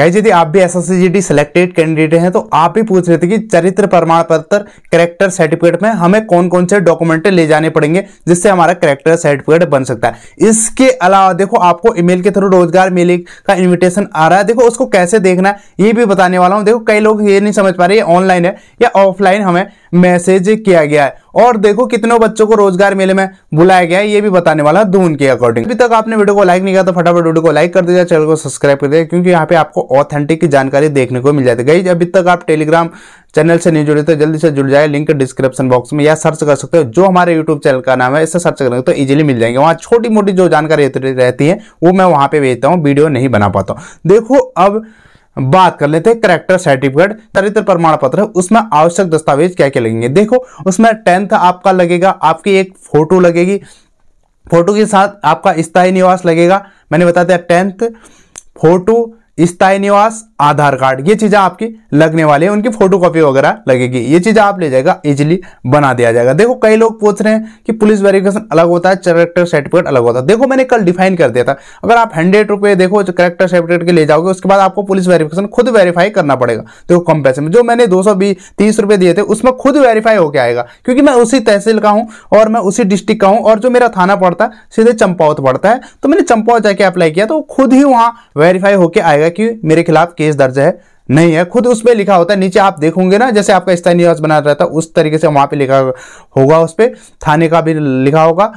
guys यदि आप भी S S C selected candidate हैं तो आप भी पूछ रहे थे कि चरित्र प्रमाण पत्र करेक्टर सर्टिफिकेट में हमें कौन कौन से डॉक्यूमेंट ले जाने पड़ेंगे जिससे हमारा करेक्टर सर्टिफिकेट बन सकता है इसके अलावा देखो आपको ईमेल के थ्रू रोजगार मेले का इन्विटेशन आ रहा है देखो उसको कैसे देखना है ये भी बताने वाला हूँ देखो कई लोग ये नहीं समझ पा रहे ऑनलाइन है या ऑफलाइन हमें मैसेज किया गया है और देखो कितने बच्चों को रोजगार मेले में बुलाया गया है ये भी बताने वाला धून के अकॉर्डिंग अभी तक आपने वीडियो को लाइक नहीं किया तो फटाफट वीडियो को लाइक कर दिया चैनल को सब्सक्राइब कर दिया क्योंकि यहाँ पे आपको ऑथेंटिक की जानकारी देखने को मिल जाती है अभी तक आप टेलीग्राम चैनल से नहीं जुड़े तो जल्दी से जुड़ जाए लिंक डिस्क्रिप्शन बॉक्स में या सर्च कर सकते हो जो हमारे यूट्यूब चैनल का नाम है इससे सर्च करेंगे तो इजीली मिल जाएंगे वहाँ छोटी मोटी जो जानकारी रहती है वो मैं वहाँ पे भेजता हूँ वीडियो नहीं बना पाता देखो अब बात कर लेते हैं करेक्टर सर्टिफिकेट चरित्र प्रमाण पत्र उसमें आवश्यक दस्तावेज क्या क्या लगेंगे देखो उसमें टेंथ आपका लगेगा आपकी एक फोटो लगेगी फोटो के साथ आपका स्थायी निवास लगेगा मैंने बता दिया टेंथ फोटो स्थायी निवास आधार कार्ड ये चीज़ें आपकी लगने वाली है उनकी फोटोकॉपी वगैरह लगेगी ये चीज़ आप ले जाएगा इजिली बना दिया जाएगा देखो कई लोग पूछ रहे हैं कि पुलिस वेरिफिकेशन अलग होता है करेक्टर सर्टिफिकेट अलग होता है देखो मैंने कल डिफाइन कर दिया था अगर आप हंड्रेड रुपये देखो करेक्टर सर्टिफिकेट के ले जाओगे उसके बाद आपको पुलिस वेरिफिकेशन खुद वेरीफाई करना पड़ेगा देखो कम पैसे में जो मैंने दो सौ रुपये दिए थे उसमें खुद वेरीफाई होकर आएगा क्योंकि मैं उसी तहसील का हूँ और मैं उसी डिस्ट्रिक्ट का हूँ और जो मेरा थाना पड़ता है सीधे चंपावत पड़ता है तो मैंने चंपावत जाके अप्लाई किया तो खुद ही वहाँ वेरीफाई होकर आएगा है कि मेरे खिलाफ केस दर्ज है नहीं है खुद उस पर लिखा होता है नीचे आप देखोगे ना जैसे आपका स्थानीय निवास बना रहता है उस तरीके से वहां पे लिखा होगा उस पर थाने का भी लिखा होगा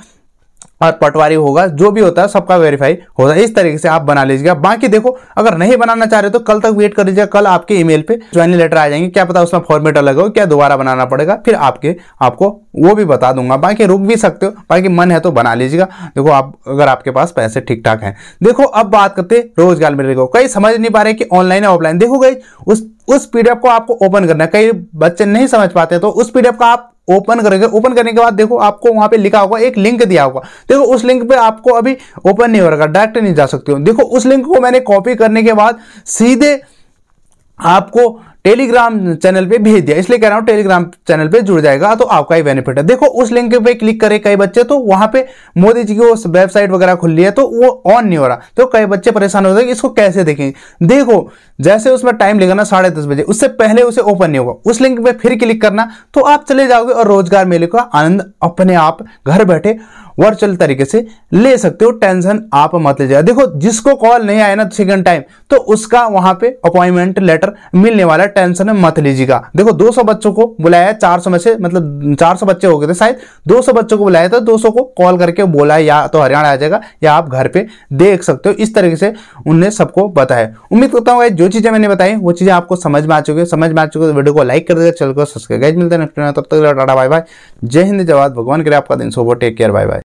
और पटवारी होगा जो भी होता है सबका वेरीफाई होता है इस तरीके से आप बना लीजिएगा बाकी देखो अगर नहीं बनाना चाह रहे हो तो कल तक वेट कर लीजिएगा कल आपके ईमेल पे ज्वाइन लेटर आ जाएंगे क्या पता उसमें फॉर्मेट अलग हो क्या दोबारा बनाना पड़ेगा फिर आपके आपको वो भी बता दूंगा बाकी रुक भी सकते हो बाकी मन है तो बना लीजिएगा देखो आप अगर आपके पास पैसे ठीक ठाक है देखो अब बात करते रोजगार मेरे को कई समझ नहीं पा रहे कि ऑनलाइन या ऑफलाइन देखो गई उस उस पीडीएफ को आपको ओपन करना है कई बच्चे नहीं समझ पाते तो उस पीडीएफ का आप ओपन करोगे ओपन करने के बाद देखो आपको वहां पे लिखा होगा एक लिंक दिया होगा देखो उस लिंक पे आपको अभी ओपन नहीं हो रहा डायरेक्ट नहीं जा सकते हो देखो उस लिंक को मैंने कॉपी करने के बाद सीधे आपको टेलीग्राम चैनल पे भेज दिया इसलिए कह रहा हूँ टेलीग्राम चैनल पे जुड़ जाएगा तो आपका ही बेनिफिट है देखो उस लिंक पे क्लिक करे कई बच्चे तो वहां पे मोदी जी की वो वेबसाइट वगैरह खुल लिया है तो वो ऑन नहीं हो रहा तो कई बच्चे परेशान हो जाएंगे इसको कैसे देखेंगे देखो जैसे उसमें टाइम लेगा ना साढ़े दस बजे उससे पहले उसे ओपन नहीं होगा उस लिंक पे फिर क्लिक करना तो आप चले जाओगे और रोजगार मेले का आनंद अपने आप घर बैठे वर्चुअल तरीके से ले सकते हो टेंशन आप मत जाए देखो जिसको कॉल नहीं आया ना सेकेंड टाइम तो उसका वहां पे अपॉइंटमेंट लेटर मिलने वाला ज्यादा टेंशन है मत लीजिएगा देखो 200 बच्चों को बुलाया 400 में से मतलब 400 बच्चे हो गए थे शायद 200 बच्चों को बुलाया था 200 को कॉल करके बोला या तो हरियाणा आ जाएगा या आप घर पे देख सकते हो इस तरीके से उनने सबको बताया उम्मीद करता हूँ जो चीज़ें मैंने बताई वो चीज़ें आपको समझ में आ चुकी है समझ में आ चुके तो वीडियो को लाइक कर देगा चल को सब्सक्राइब मिलते हैं तब तक टाटा बाय बाय जय हिंद जवाब भगवान करे आपका दिन सोबो टेक केयर बाय बाय